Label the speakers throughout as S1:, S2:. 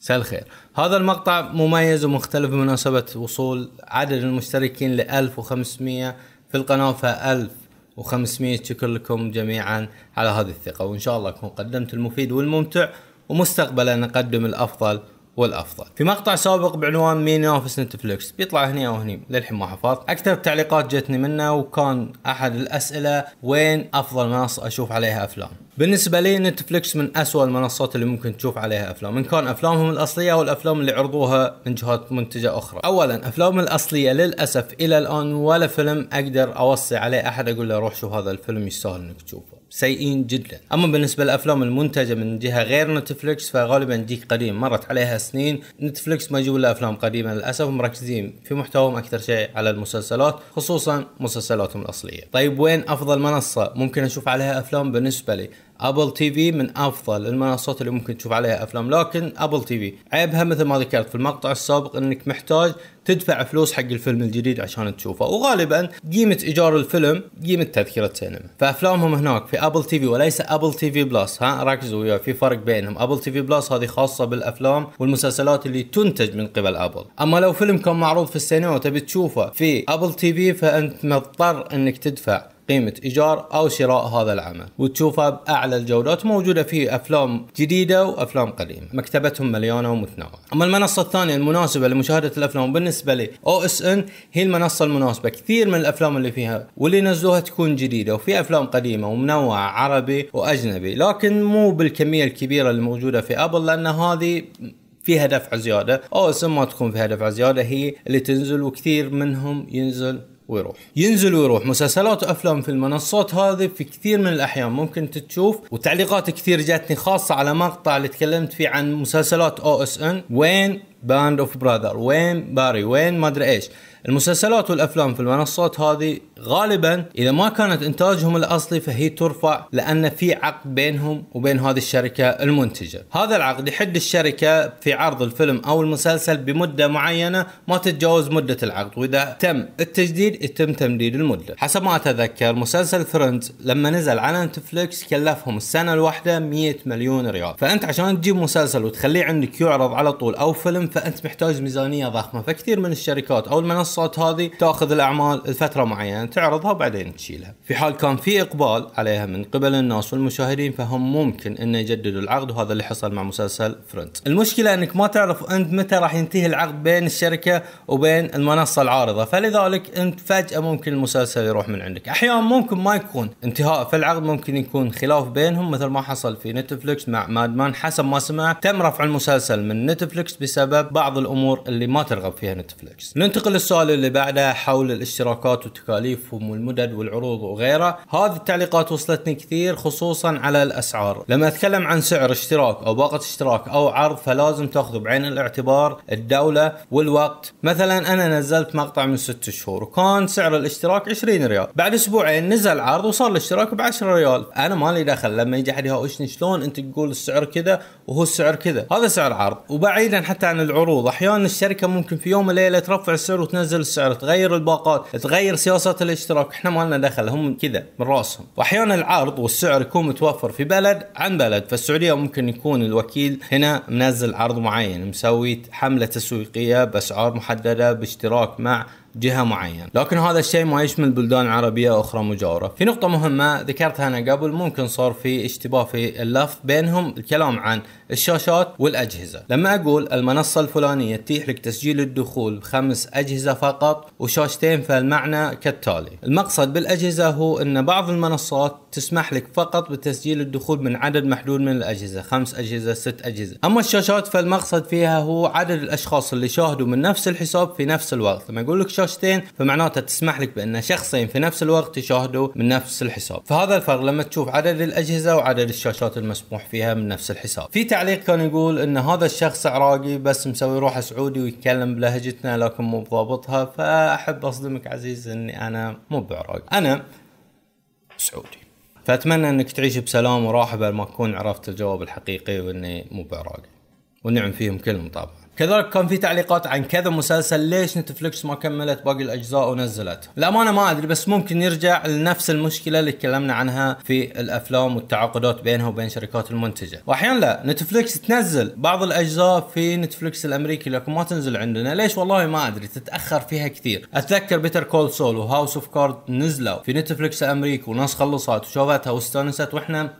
S1: مساء الخير هذا المقطع مميز ومختلف بمناسبة وصول عدد المشتركين ل 1500 في القناة ف 1500 شكر لكم جميعا على هذه الثقة وإن شاء الله أكون قدمت المفيد والممتع ومستقبلا نقدم الأفضل والافضل في مقطع سابق بعنوان مين ينافس نتفلكس بيطلع هني او هني للحين ما حفظت اكثر التعليقات جتني منه وكان احد الاسئله وين افضل منصه اشوف عليها افلام بالنسبة لي نتفليكس من أسوأ المنصات اللي ممكن تشوف عليها أفلام إن كان أفلامهم الأصلية أو الأفلام اللي عرضوها من جهات منتجة أخرى أولا أفلامهم الأصلية للأسف إلى الآن ولا فيلم أقدر أوصي عليه أحد أقول له روح شوف هذا الفيلم يستاهل إنك تشوفه سيئين جدا اما بالنسبه للافلام المنتجه من جهه غير نتفلكس فغالبا ديك قديم مرت عليها سنين نتفلكس ما يجيبون افلام قديمه للاسف مركزين في محتواهم اكثر شيء على المسلسلات خصوصا مسلسلاتهم الاصليه طيب وين افضل منصه ممكن اشوف عليها افلام بالنسبه لي ابل تي في من افضل المنصات اللي ممكن تشوف عليها افلام لكن ابل تي في عيبها مثل ما ذكرت في المقطع السابق انك محتاج تدفع فلوس حق الفيلم الجديد عشان تشوفه وغالبا قيمه ايجار الفيلم قيمه تذكره سينما فافلامهم هناك في ابل تي في وليس ابل تي في بلس ها ركزوا وياي في فرق بينهم ابل تي في بلس هذه خاصه بالافلام والمسلسلات اللي تنتج من قبل ابل اما لو فيلم كان معروض في السينما وتبي تشوفه في ابل تي في فانت مضطر انك تدفع قيمه ايجار او شراء هذا العمل وتشوفها باعلى الجودات موجوده في افلام جديده وافلام قديمه مكتبتهم مليانه ومتنوعه اما المنصه الثانيه المناسبه لمشاهده الافلام بالنسبه لي او اس ان هي المنصه المناسبه كثير من الافلام اللي فيها واللي نزلوها تكون جديده وفي افلام قديمه ومنوعه عربي واجنبي لكن مو بالكميه الكبيره اللي موجوده في ابل لان هذه فيها دفع زياده او اسم ما تكون فيها دفع زياده هي اللي تنزل وكثير منهم ينزل ويروح ينزل ويروح مسلسلات وافلام في المنصات هذه في كثير من الاحيان ممكن تشوف وتعليقات كثير جاتني خاصه على مقطع اللي تكلمت فيه عن مسلسلات او اس ان وين باند اوف براذر وين باري وين ما ادري ايش المسلسلات والافلام في المنصات هذه غالبا اذا ما كانت انتاجهم الاصلي فهي ترفع لان في عقد بينهم وبين هذه الشركه المنتجه هذا العقد يحد الشركه في عرض الفيلم او المسلسل بمده معينه ما تتجاوز مده العقد واذا تم التجديد يتم تمديد المده حسب ما اتذكر مسلسل فريندز لما نزل على نتفليكس كلفهم السنه الواحده 100 مليون ريال فانت عشان تجيب مسلسل وتخليه عندك يعرض على طول او فيلم فانت محتاج ميزانيه ضخمه فكثير من الشركات او المنصات هذه تاخذ الاعمال لفتره معينه تعرضها وبعدين تشيلها في حال كان في اقبال عليها من قبل الناس والمشاهدين فهم ممكن ان يجددوا العقد وهذا اللي حصل مع مسلسل فريندز المشكله انك ما تعرف انت متى راح ينتهي العقد بين الشركه وبين المنصه العارضه فلذلك انت فجاه ممكن المسلسل يروح من عندك احيانا ممكن ما يكون انتهاء في العقد ممكن يكون خلاف بينهم مثل ما حصل في نتفلكس مع مادمان حسب ما سمعت تم رفع المسلسل من نتفلكس بسبب بسبب بعض الامور اللي ما ترغب فيها نتفلكس ننتقل للسؤال اللي بعده حول الاشتراكات وتكاليفهم والمدد والعروض وغيره هذه التعليقات وصلتني كثير خصوصا على الاسعار لما اتكلم عن سعر اشتراك او باقه اشتراك او عرض فلازم تاخذ بعين الاعتبار الدوله والوقت مثلا انا نزلت مقطع من 6 شهور وكان سعر الاشتراك 20 ريال بعد اسبوعين نزل عرض وصار الاشتراك ب 10 ريال انا مالي دخل لما يجي احد يهاوشني شلون انت تقول السعر كذا وهو السعر كذا هذا سعر عرض وبعيدا حتى عن العروض احيانا الشركه ممكن في يوم وليله ترفع السعر وتنزل السعر تغير الباقات تغير سياسات الاشتراك احنا ما لنا دخل هم كذا من راسهم واحيانا العرض والسعر يكون متوفر في بلد عن بلد فالسعوديه ممكن يكون الوكيل هنا منزل عرض معين مسوي حمله تسويقيه باسعار محدده باشتراك مع جهه معينه، لكن هذا الشيء ما يشمل بلدان عربيه اخرى مجاوره. في نقطه مهمه ذكرتها انا قبل ممكن صار في اشتباه في اللفظ بينهم الكلام عن الشاشات والأجهزة لما أقول المنصة الفلانية تتيح لك تسجيل الدخول بخمس أجهزة فقط وشاشتين فالمعنى كالتالي المقصد بالأجهزة هو أن بعض المنصات تسمح لك فقط بتسجيل الدخول من عدد محدود من الأجهزة خمس أجهزة ست أجهزة أما الشاشات فالمقصد فيها هو عدد الأشخاص اللي شاهدوا من نفس الحساب في نفس الوقت لما أقول لك شاشتين فمعناته تسمح لك بأن شخصين في نفس الوقت يشاهدوا من نفس الحساب فهذا الفرق لما تشوف عدد الأجهزة وعدد الشاشات المسموح فيها من نفس الحساب في عليك كان يقول ان هذا الشخص عراقي بس مسوي روحه سعودي ويتكلم بلهجتنا لكن مو بضابطها فاحب اصدمك عزيز اني انا مو بعراقي انا سعودي فاتمنى انك تعيش بسلام وراحه بل ما تكون عرفت الجواب الحقيقي واني مو بعراقي ونعم فيهم كلهم طبعا كذلك كان في تعليقات عن كذا مسلسل ليش نتفلكس ما كملت باقي الاجزاء ونزلت الامانه ما ادري بس ممكن يرجع لنفس المشكله اللي تكلمنا عنها في الافلام والتعاقدات بينها وبين شركات المنتجه واحيانا لا نتفلكس تنزل بعض الاجزاء في نتفلكس الامريكي لكن ما تنزل عندنا ليش والله ما ادري تتاخر فيها كثير اتذكر بيتر كول سول وهاوس اوف كارد نزلوا في نتفلكس الامريكي وناس خلصت وشوفتها واستانست واحنا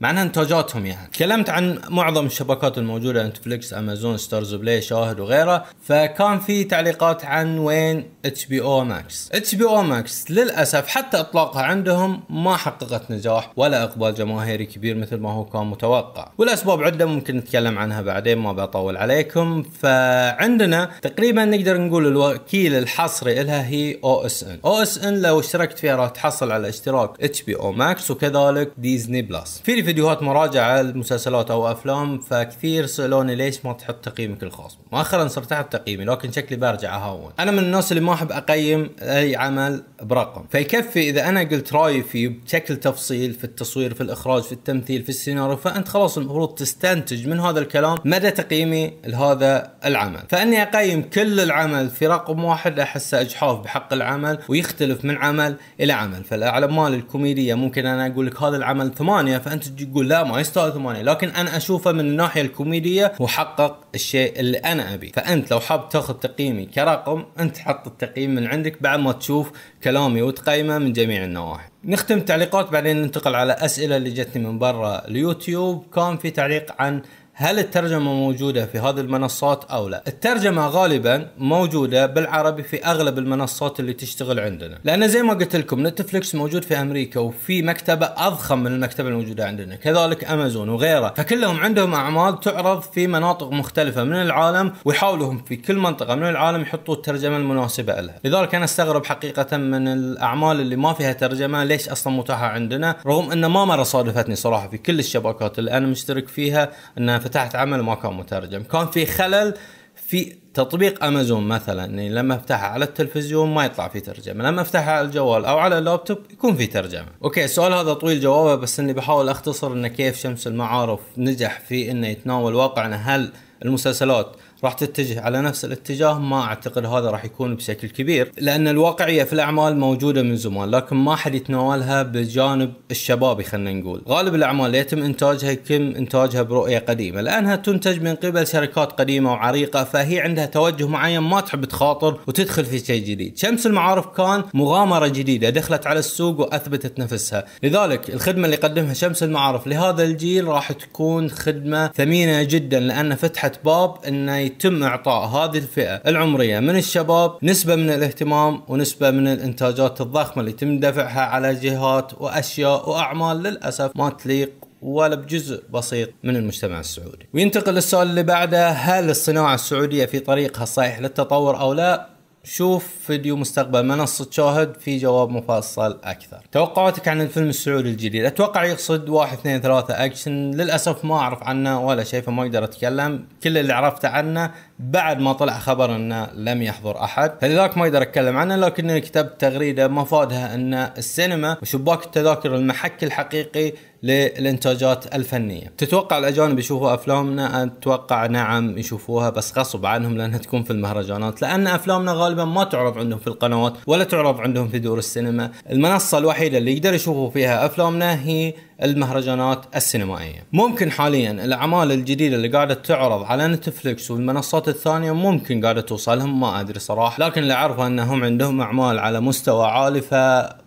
S1: معناها انتاجاتهم يعني تكلمت عن معظم الشبكات الموجوده نتفليكس امازون ستارز بلاي شاهد وغيره فكان في تعليقات عن وين اتش بي او ماكس اتش بي او ماكس للاسف حتى اطلاقها عندهم ما حققت نجاح ولا اقبال جماهيري كبير مثل ما هو كان متوقع والاسباب عده ممكن نتكلم عنها بعدين ما بطول عليكم فعندنا تقريبا نقدر نقول الوكيل الحصري لها هي او اس ان او اس ان لو اشتركت فيها راح تحصل على اشتراك اتش بي او ماكس وكذلك ديزني بلس في فيديوهات مراجعه للمسلسلات او افلام فكثير سالوني ليش ما تحط تقييمك الخاص مؤخرا صرت احط تقييمي لكن شكلي برجع اهون انا من الناس اللي ما احب اقيم اي عمل برقم فيكفي اذا انا قلت رايي فيه بشكل تفصيل في التصوير في الاخراج في التمثيل في السيناريو فانت خلاص المفروض تستنتج من هذا الكلام مدى تقييمي لهذا العمل فاني اقيم كل العمل في رقم واحد احسه اجحاف بحق العمل ويختلف من عمل الى عمل فالاعمال الكوميديه ممكن انا اقول لك هذا العمل ثمانية فانت تقول لا ما يستاهل ثمانية لكن انا اشوفه من الناحيه الكوميديه وحقق الشيء اللي انا ابي فانت لو حاب تاخذ تقييمي كرقم انت حط التقييم من عندك بعد ما تشوف كلامي وتقيمه من جميع النواحي نختم تعليقات بعدين ننتقل على اسئله اللي جتني من برا اليوتيوب كان في تعليق عن هل الترجمة موجودة في هذه المنصات أو لا الترجمة غالبا موجودة بالعربي في أغلب المنصات اللي تشتغل عندنا لأن زي ما قلت لكم نتفليكس موجود في أمريكا وفي مكتبة أضخم من المكتبة الموجودة عندنا كذلك أمازون وغيره فكلهم عندهم أعمال تعرض في مناطق مختلفة من العالم ويحاولهم في كل منطقة من العالم يحطوا الترجمة المناسبة لها لذلك أنا استغرب حقيقة من الأعمال اللي ما فيها ترجمة ليش أصلا متاحة عندنا رغم أن ما مرة صادفتني صراحة في كل الشبكات اللي أنا مشترك فيها أنها فتحت عمل ما كان مترجم كان في خلل في تطبيق امازون مثلا يعني لما افتحها على التلفزيون ما يطلع في ترجمه، لما افتحها على الجوال او على اللابتوب يكون في ترجمه. اوكي السؤال هذا طويل جوابه بس اني بحاول اختصر انه كيف شمس المعارف نجح في انه يتناول واقعنا هل المسلسلات راح تتجه على نفس الاتجاه ما اعتقد هذا راح يكون بشكل كبير لان الواقعيه في الاعمال موجوده من زمان لكن ما حد يتناولها بجانب الشبابي خلينا نقول غالب الاعمال اللي يتم انتاجها يتم انتاجها برؤيه قديمه لانها تنتج من قبل شركات قديمه وعريقه فهي عندها توجه معين ما تحب تخاطر وتدخل في شيء جديد شمس المعارف كان مغامره جديده دخلت على السوق واثبتت نفسها لذلك الخدمه اللي قدمها شمس المعارف لهذا الجيل راح تكون خدمه ثمينه جدا لان فتحت باب انه يتم اعطاء هذه الفئه العمريه من الشباب نسبه من الاهتمام ونسبه من الانتاجات الضخمه اللي يتم دفعها على جهات واشياء واعمال للاسف ما تليق ولا بجزء بسيط من المجتمع السعودي. وينتقل السؤال اللي بعده هل الصناعه السعوديه في طريقها الصحيح للتطور او لا؟ شوف فيديو مستقبل منصة شاهد في جواب مفصل أكثر توقعاتك عن الفيلم السعودي الجديد أتوقع يقصد واحد اثنين ثلاثة أكشن للأسف ما أعرف عنه ولا شيء فما أقدر أتكلم كل اللي عرفته عنه بعد ما طلع خبر انه لم يحضر احد فلذلك ما اقدر اتكلم عنه لكنني كتبت تغريده مفادها ان السينما وشباك التذاكر المحك الحقيقي للانتاجات الفنيه. تتوقع الاجانب يشوفوا افلامنا؟ اتوقع نعم يشوفوها بس غصب عنهم لانها تكون في المهرجانات، لان افلامنا غالبا ما تعرض عندهم في القنوات ولا تعرض عندهم في دور السينما، المنصه الوحيده اللي يقدر يشوفوا فيها افلامنا هي المهرجانات السينمائيه ممكن حاليا الاعمال الجديده اللي قاعده تعرض على نتفلكس والمنصات الثانيه ممكن قاعده توصلهم ما ادري صراحه لكن اللي اعرفه انهم عندهم اعمال على مستوى عالي ف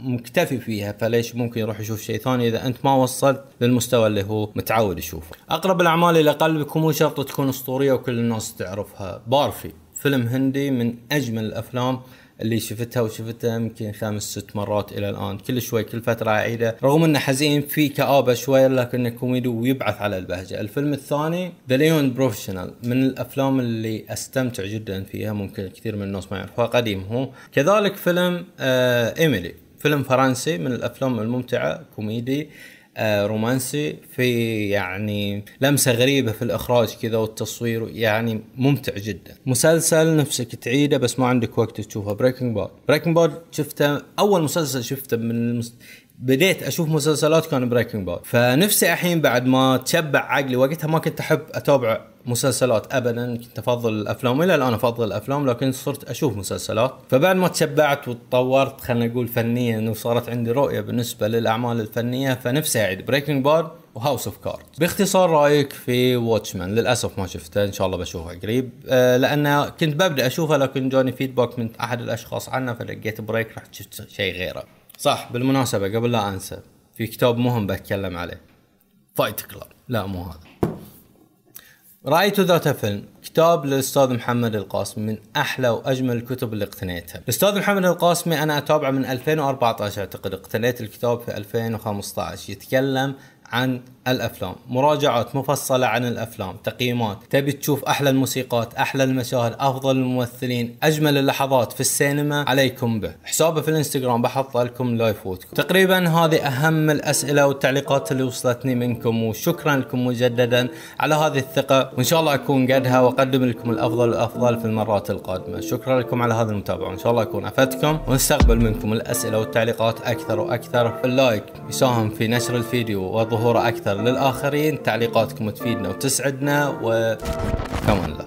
S1: مكتفي فيها فليش ممكن يروح يشوف شيء ثاني اذا انت ما وصلت للمستوى اللي هو متعود يشوفه اقرب الاعمال الى قلبك مو شرط تكون اسطوريه وكل الناس تعرفها بارفي فيلم هندي من اجمل الافلام اللي شفتها وشفتها يمكن خمس ست مرات الى الان كل شوي كل فتره اعيده رغم انه حزين في كابه شوي لكنه كوميدي ويبعث على البهجه الفيلم الثاني ذا ليون بروفيشنال من الافلام اللي استمتع جدا فيها ممكن كثير من الناس ما يعرفها قديم هو كذلك فيلم آه ايميلي فيلم فرنسي من الافلام الممتعه كوميدي آه، رومانسي في يعني لمسه غريبه في الاخراج كذا والتصوير يعني ممتع جدا مسلسل نفسك تعيده بس ما عندك وقت تشوفه بريكنج باد بريكنج باد شفته اول مسلسل شفته من المس... بديت اشوف مسلسلات كان بريكنج باد فنفسي الحين بعد ما تشبع عقلي وقتها ما كنت احب اتابع مسلسلات ابدا كنت افضل الافلام الى الان افضل الافلام لكن صرت اشوف مسلسلات فبعد ما تشبعت وتطورت خلينا نقول فنيا وصارت عندي رؤيه بالنسبه للاعمال الفنيه فنفسي اعيد بريكنج باد وهاوس اوف كارد باختصار رايك في واتشمان للاسف ما شفته ان شاء الله بشوفه قريب آه، لان كنت ببدا اشوفه لكن جاني فيدباك من احد الاشخاص عنه فلقيت بريك رحت شفت شيء غيره صح بالمناسبة قبل لا أنسى في كتاب مهم بتكلم عليه فايت كلاب لا مو هذا رأيت ذات فيلم كتاب للأستاذ محمد القاسمي من أحلى وأجمل الكتب اللي اقتنيتها الأستاذ محمد القاسمي أنا أتابعه من 2014 أعتقد اقتنيت الكتاب في 2015 يتكلم عن الافلام مراجعات مفصله عن الافلام تقييمات تبي تشوف احلى الموسيقات احلى المشاهد افضل الممثلين اجمل اللحظات في السينما عليكم به حسابه في الانستغرام بحط لكم لا يفوتكم تقريبا هذه اهم الاسئله والتعليقات اللي وصلتني منكم وشكرا لكم مجددا على هذه الثقه وان شاء الله اكون قدها واقدم لكم الافضل الافضل في المرات القادمه شكرا لكم على هذه المتابعه ان شاء الله اكون افدتكم ونستقبل منكم الاسئله والتعليقات اكثر واكثر اللايك يساهم في نشر الفيديو وظهوره اكثر للآخرين تعليقاتكم تفيدنا وتسعدنا وكمان لا